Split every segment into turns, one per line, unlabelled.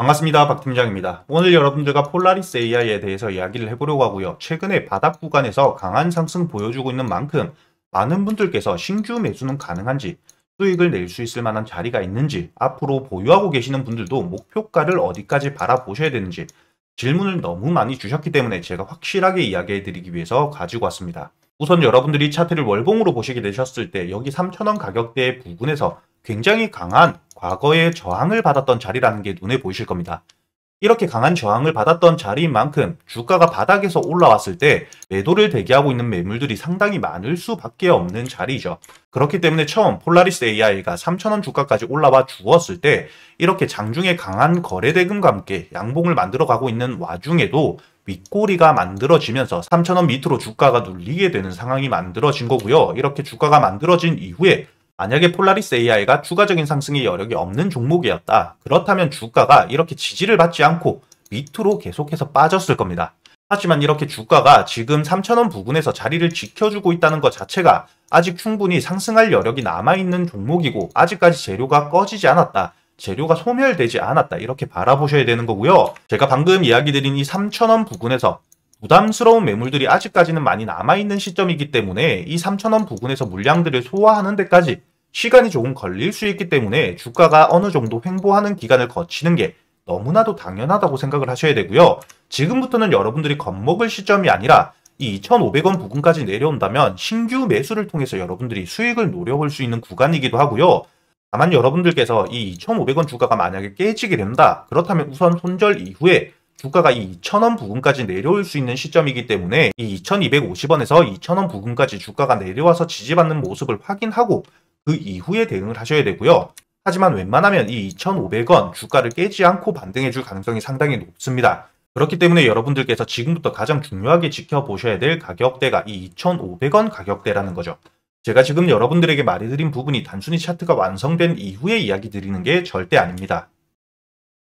반갑습니다. 박 팀장입니다. 오늘 여러분들과 폴라리스 AI에 대해서 이야기를 해보려고 하고요. 최근에 바닥 구간에서 강한 상승 보여주고 있는 만큼 많은 분들께서 신규 매수는 가능한지 수익을 낼 수 있을 만한 자리가 있는지 앞으로 보유하고 계시는 분들도 목표가를 어디까지 바라보셔야 되는지 질문을 너무 많이 주셨기 때문에 제가 확실하게 이야기해드리기 위해서 가지고 왔습니다. 우선 여러분들이 차트를 월봉으로 보시게 되셨을 때 여기 3,000원 가격대 의 부근에서 굉장히 강한 과거에 저항을 받았던 자리라는 게 눈에 보이실 겁니다. 이렇게 강한 저항을 받았던 자리인 만큼 주가가 바닥에서 올라왔을 때 매도를 대기하고 있는 매물들이 상당히 많을 수밖에 없는 자리죠. 그렇기 때문에 처음 폴라리스 AI가 3천원 주가까지 올라와 주었을 때 이렇게 장중에 강한 거래 대금과 함께 양봉을 만들어가고 있는 와중에도 윗꼬리가 만들어지면서 3천원 밑으로 주가가 눌리게 되는 상황이 만들어진 거고요. 이렇게 주가가 만들어진 이후에 만약에 폴라리스 AI가 추가적인 상승의 여력이 없는 종목이었다. 그렇다면 주가가 이렇게 지지를 받지 않고 밑으로 계속해서 빠졌을 겁니다. 하지만 이렇게 주가가 지금 3,000원 부근에서 자리를 지켜주고 있다는 것 자체가 아직 충분히 상승할 여력이 남아있는 종목이고 아직까지 재료가 꺼지지 않았다. 재료가 소멸되지 않았다. 이렇게 바라보셔야 되는 거고요. 제가 방금 이야기 드린 이 3,000원 부근에서 부담스러운 매물들이 아직까지는 많이 남아있는 시점이기 때문에 이 3,000원 부근에서 물량들을 소화하는 데까지 시간이 조금 걸릴 수 있기 때문에 주가가 어느 정도 횡보하는 기간을 거치는 게 너무나도 당연하다고 생각을 하셔야 되고요. 지금부터는 여러분들이 겁먹을 시점이 아니라 이 2,500원 부근까지 내려온다면 신규 매수를 통해서 여러분들이 수익을 노려볼 수 있는 구간이기도 하고요. 다만 여러분들께서 이 2,500원 주가가 만약에 깨지게 된다. 그렇다면 우선 손절 이후에 주가가 이 2,000원 부근까지 내려올 수 있는 시점이기 때문에 이 2,250원에서 2,000원 부근까지 주가가 내려와서 지지받는 모습을 확인하고 그 이후에 대응을 하셔야 되고요. 하지만 웬만하면 이 2,500원 주가를 깨지 않고 반등해 줄 가능성이 상당히 높습니다. 그렇기 때문에 여러분들께서 지금부터 가장 중요하게 지켜보셔야 될 가격대가 이 2,500원 가격대라는 거죠. 제가 지금 여러분들에게 말해드린 부분이 단순히 차트가 완성된 이후에 이야기 드리는 게 절대 아닙니다.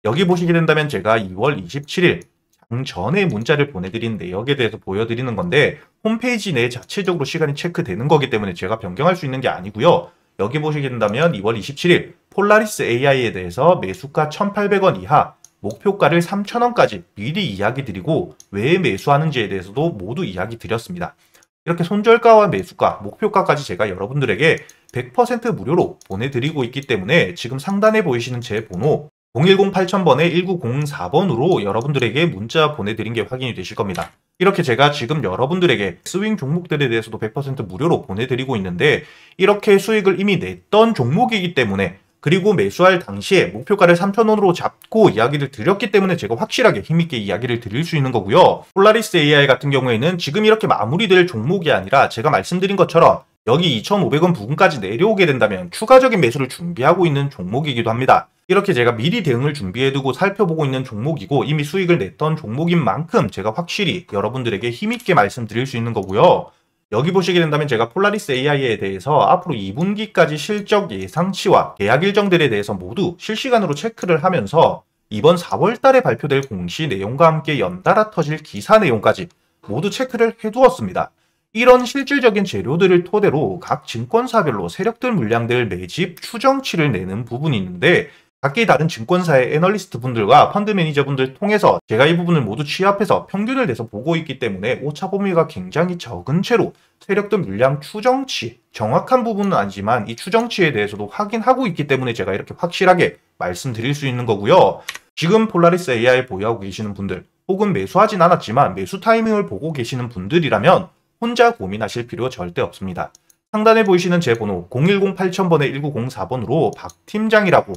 여기 보시게 된다면 제가 2월 27일 장전에 문자를 보내드린 내역에 대해서 보여드리는 건데 홈페이지 내 자체적으로 시간이 체크되는 거기 때문에 제가 변경할 수 있는 게 아니고요. 여기 보시게된다면 2월 27일 폴라리스 AI에 대해서 매수가 1,800원 이하, 목표가를 3,000원까지 미리 이야기 드리고 왜 매수하는지에 대해서도 모두 이야기 드렸습니다. 이렇게 손절가와 매수가, 목표가까지 제가 여러분들에게 100% 무료로 보내드리고 있기 때문에 지금 상단에 보이시는 제 번호 0108번에 0 0 0 1904번으로 여러분들에게 문자 보내드린 게 확인이 되실 겁니다. 이렇게 제가 지금 여러분들에게 스윙 종목들에 대해서도 100% 무료로 보내드리고 있는데 이렇게 수익을 이미 냈던 종목이기 때문에 그리고 매수할 당시에 목표가를 3,000원으로 잡고 이야기를 드렸기 때문에 제가 확실하게 힘있게 이야기를 드릴 수 있는 거고요. 폴라리스 AI 같은 경우에는 지금 이렇게 마무리될 종목이 아니라 제가 말씀드린 것처럼 여기 2,500원 부근까지 내려오게 된다면 추가적인 매수를 준비하고 있는 종목이기도 합니다. 이렇게 제가 미리 대응을 준비해두고 살펴보고 있는 종목이고 이미 수익을 냈던 종목인 만큼 제가 확실히 여러분들에게 힘있게 말씀드릴 수 있는 거고요. 여기 보시게 된다면 제가 폴라리스 AI에 대해서 앞으로 2분기까지 실적 예상치와 계약 일정들에 대해서 모두 실시간으로 체크를 하면서 이번 4월 달에 발표될 공시 내용과 함께 연달아 터질 기사 내용까지 모두 체크를 해두었습니다. 이런 실질적인 재료들을 토대로 각 증권사별로 세력들 물량들 매집 추정치를 내는 부분이 있는데 각기 다른 증권사의 애널리스트 분들과 펀드 매니저 분들 통해서 제가 이 부분을 모두 취합해서 평균을 내서 보고 있기 때문에 오차 범위가 굉장히 적은 채로 세력들 물량 추정치 정확한 부분은 아니지만 이 추정치에 대해서도 확인하고 있기 때문에 제가 이렇게 확실하게 말씀드릴 수 있는 거고요. 지금 폴라리스 AI 보유하고 계시는 분들 혹은 매수하진 않았지만 매수 타이밍을 보고 계시는 분들이라면 혼자 고민하실 필요 절대 없습니다. 상단에 보이시는 제 번호 010-8000번에 1904번으로 박팀장이라고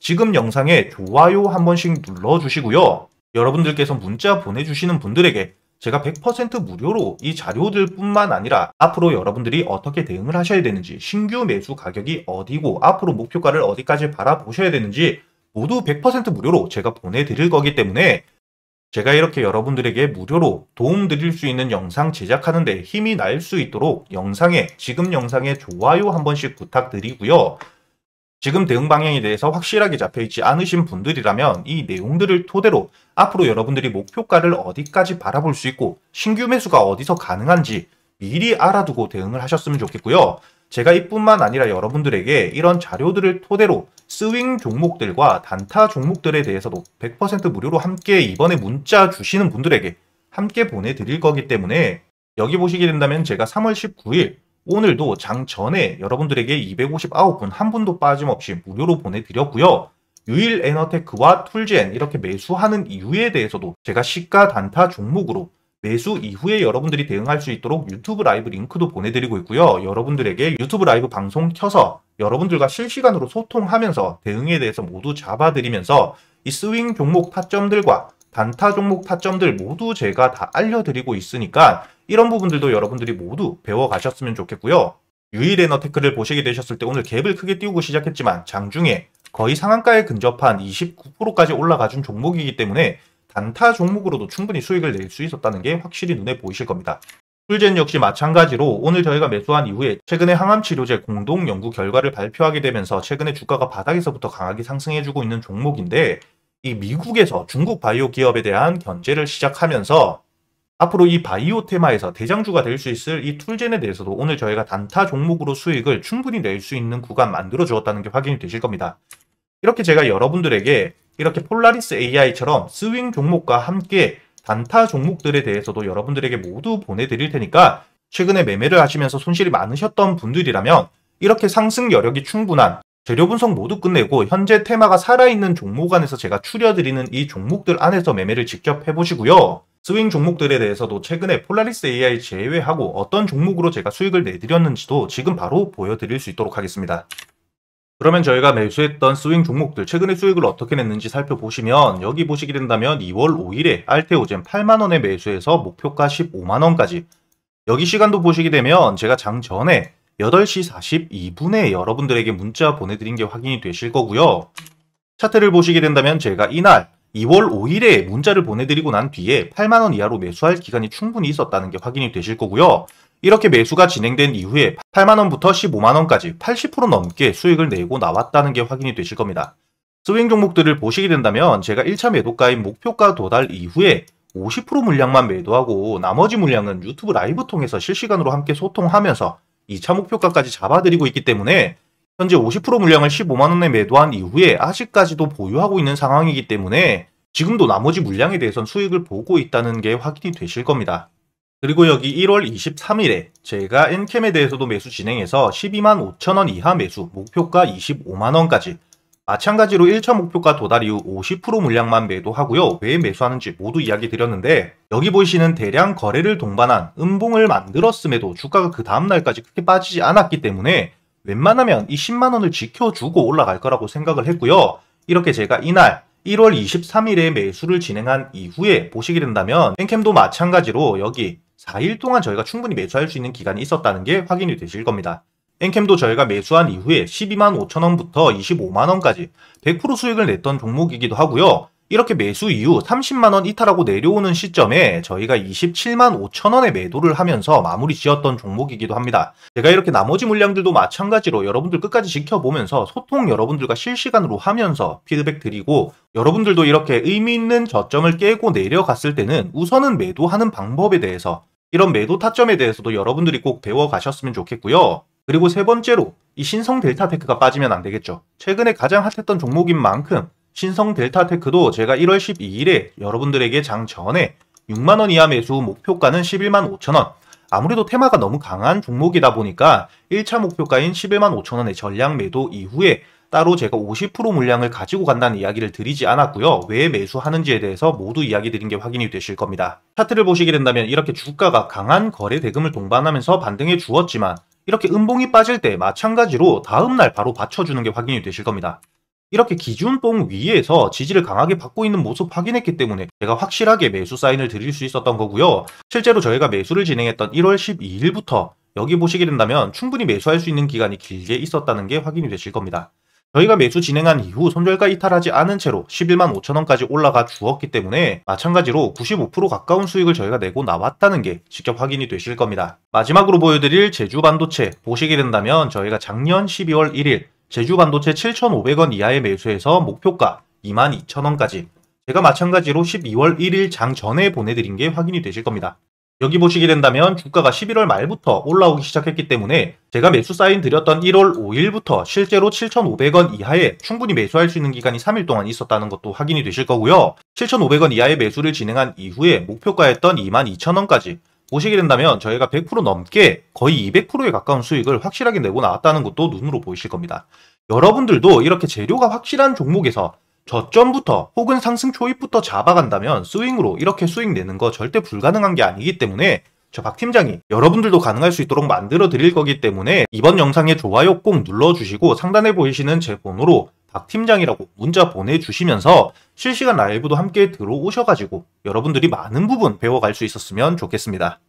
지금 영상에 좋아요 한 번씩 눌러주시고요. 여러분들께서 문자 보내주시는 분들에게 제가 100% 무료로 이 자료들 뿐만 아니라 앞으로 여러분들이 어떻게 대응을 하셔야 되는지 신규 매수 가격이 어디고 앞으로 목표가를 어디까지 바라보셔야 되는지 모두 100% 무료로 제가 보내드릴 거기 때문에 제가 이렇게 여러분들에게 무료로 도움 드릴 수 있는 영상 제작하는데 힘이 날 수 있도록 영상에, 지금 영상에 좋아요 한 번씩 부탁드리고요. 지금 대응 방향에 대해서 확실하게 잡혀있지 않으신 분들이라면 이 내용들을 토대로 앞으로 여러분들이 목표가를 어디까지 바라볼 수 있고 신규 매수가 어디서 가능한지 미리 알아두고 대응을 하셨으면 좋겠고요. 제가 이뿐만 아니라 여러분들에게 이런 자료들을 토대로 스윙 종목들과 단타 종목들에 대해서도 100% 무료로 함께 이번에 문자 주시는 분들에게 함께 보내드릴 거기 때문에 여기 보시게 된다면 제가 3월 19일 오늘도 장 전에 여러분들에게 259분 한 분도 빠짐없이 무료로 보내드렸고요. 유일 에너테크와 툴젠 이렇게 매수하는 이유에 대해서도 제가 시가 단타 종목으로 매수 이후에 여러분들이 대응할 수 있도록 유튜브 라이브 링크도 보내드리고 있고요. 여러분들에게 유튜브 라이브 방송 켜서 여러분들과 실시간으로 소통하면서 대응에 대해서 모두 잡아드리면서 이 스윙 종목 타점들과 단타 종목 타점들 모두 제가 다 알려드리고 있으니까 이런 부분들도 여러분들이 모두 배워가셨으면 좋겠고요. 유일에너 테크를 보시게 되셨을 때 오늘 갭을 크게 띄우고 시작했지만 장중에 거의 상한가에 근접한 29%까지 올라가준 종목이기 때문에 단타 종목으로도 충분히 수익을 낼 수 있었다는 게 확실히 눈에 보이실 겁니다. 툴젠 역시 마찬가지로 오늘 저희가 매수한 이후에 최근에 항암치료제 공동 연구 결과를 발표하게 되면서 최근에 주가가 바닥에서부터 강하게 상승해주고 있는 종목인데 이 미국에서 중국 바이오 기업에 대한 견제를 시작하면서 앞으로 이 바이오 테마에서 대장주가 될 수 있을 이 툴젠에 대해서도 오늘 저희가 단타 종목으로 수익을 충분히 낼 수 있는 구간 만들어 주었다는 게 확인이 되실 겁니다. 이렇게 제가 여러분들에게 이렇게 폴라리스 AI처럼 스윙 종목과 함께 단타 종목들에 대해서도 여러분들에게 모두 보내드릴 테니까 최근에 매매를 하시면서 손실이 많으셨던 분들이라면 이렇게 상승 여력이 충분한 재료 분석 모두 끝내고 현재 테마가 살아있는 종목 안에서 제가 추려드리는 이 종목들 안에서 매매를 직접 해보시고요. 스윙 종목들에 대해서도 최근에 폴라리스 AI 제외하고 어떤 종목으로 제가 수익을 내드렸는지도 지금 바로 보여드릴 수 있도록 하겠습니다. 그러면 저희가 매수했던 스윙 종목들 최근의 수익을 어떻게 냈는지 살펴보시면 여기 보시게 된다면 2월 5일에 알테오젠 8만원에 매수해서 목표가 15만원까지 여기 시간도 보시게 되면 제가 장 전에 8시 42분에 여러분들에게 문자 보내드린 게 확인이 되실 거고요. 차트를 보시게 된다면 제가 이날 2월 5일에 문자를 보내드리고 난 뒤에 8만원 이하로 매수할 기간이 충분히 있었다는 게 확인이 되실 거고요. 이렇게 매수가 진행된 이후에 8만원부터 15만원까지 80% 넘게 수익을 내고 나왔다는 게 확인이 되실 겁니다. 스윙 종목들을 보시게 된다면 제가 1차 매도가인 목표가 도달 이후에 50% 물량만 매도하고 나머지 물량은 유튜브 라이브 통해서 실시간으로 함께 소통하면서 2차 목표가까지 잡아드리고 있기 때문에 현재 50% 물량을 15만원에 매도한 이후에 아직까지도 보유하고 있는 상황이기 때문에 지금도 나머지 물량에 대해선 수익을 보고 있다는 게 확인이 되실 겁니다. 그리고 여기 1월 23일에 제가 엔캠에 대해서도 매수 진행해서 12만 5천원 이하 매수, 목표가 25만원까지 마찬가지로 1차 목표가 도달 이후 50% 물량만 매도하고요. 왜 매수하는지 모두 이야기 드렸는데 여기 보이시는 대량 거래를 동반한 음봉을 만들었음에도 주가가 그 다음날까지 크게 빠지지 않았기 때문에 웬만하면 이 10만원을 지켜주고 올라갈 거라고 생각을 했고요. 이렇게 제가 이날 1월 23일에 매수를 진행한 이후에 보시게 된다면 펜캠도 마찬가지로 여기 4일 동안 저희가 충분히 매수할 수 있는 기간이 있었다는 게 확인이 되실 겁니다. 엔캠도 저희가 매수한 이후에 12만 5천원부터 25만원까지 100% 수익을 냈던 종목이기도 하고요. 이렇게 매수 이후 30만원 이탈하고 내려오는 시점에 저희가 27만 5천원의 매도를 하면서 마무리 지었던 종목이기도 합니다. 제가 이렇게 나머지 물량들도 마찬가지로 여러분들 끝까지 지켜보면서 소통 여러분들과 실시간으로 하면서 피드백 드리고 여러분들도 이렇게 의미 있는 저점을 깨고 내려갔을 때는 우선은 매도하는 방법에 대해서 이런 매도 타점에 대해서도 여러분들이 꼭 배워가셨으면 좋겠고요. 그리고 세 번째로 이 신성 델타테크가 빠지면 안 되겠죠. 최근에 가장 핫했던 종목인 만큼 신성 델타테크도 제가 1월 12일에 여러분들에게 장 전에 6만원 이하 매수 목표가는 11만 5천원 아무래도 테마가 너무 강한 종목이다 보니까 1차 목표가인 11만 5천원의 전량 매도 이후에 따로 제가 50% 물량을 가지고 간다는 이야기를 드리지 않았고요. 왜 매수하는지에 대해서 모두 이야기 드린 게 확인이 되실 겁니다. 차트를 보시게 된다면 이렇게 주가가 강한 거래 대금을 동반하면서 반등해 주었지만 이렇게 음봉이 빠질 때 마찬가지로 다음날 바로 받쳐주는 게 확인이 되실 겁니다. 이렇게 기준봉 위에서 지지를 강하게 받고 있는 모습 확인했기 때문에 제가 확실하게 매수 사인을 드릴 수 있었던 거고요. 실제로 저희가 매수를 진행했던 1월 12일부터 여기 보시게 된다면 충분히 매수할 수 있는 기간이 길게 있었다는 게 확인이 되실 겁니다. 저희가 매수 진행한 이후 손절가 이탈하지 않은 채로 11만 5천원까지 올라가 주었기 때문에 마찬가지로 95% 가까운 수익을 저희가 내고 나왔다는 게 직접 확인이 되실 겁니다. 마지막으로 보여드릴 제주 반도체 보시게 된다면 저희가 작년 12월 1일 제주 반도체 7,500원 이하의 매수에서 목표가 22,000원까지 제가 마찬가지로 12월 1일 장 전에 보내드린 게 확인이 되실 겁니다. 여기 보시게 된다면 주가가 11월 말부터 올라오기 시작했기 때문에 제가 매수 사인 드렸던 1월 5일부터 실제로 7,500원 이하에 충분히 매수할 수 있는 기간이 3일 동안 있었다는 것도 확인이 되실 거고요. 7,500원 이하의 매수를 진행한 이후에 목표가였던 22,000원까지 보시게 된다면 저희가 100% 넘게 거의 200%에 가까운 수익을 확실하게 내고 나왔다는 것도 눈으로 보이실 겁니다. 여러분들도 이렇게 재료가 확실한 종목에서 저점부터 혹은 상승 초입부터 잡아간다면 스윙으로 이렇게 수익 내는 거 절대 불가능한 게 아니기 때문에 저 박 팀장이 여러분들도 가능할 수 있도록 만들어 드릴 거기 때문에 이번 영상에 좋아요 꼭 눌러주시고 상단에 보이시는 제 번호로 박 팀장이라고 문자 보내주시면서 실시간 라이브도 함께 들어오셔가지고 여러분들이 많은 부분 배워갈 수 있었으면 좋겠습니다.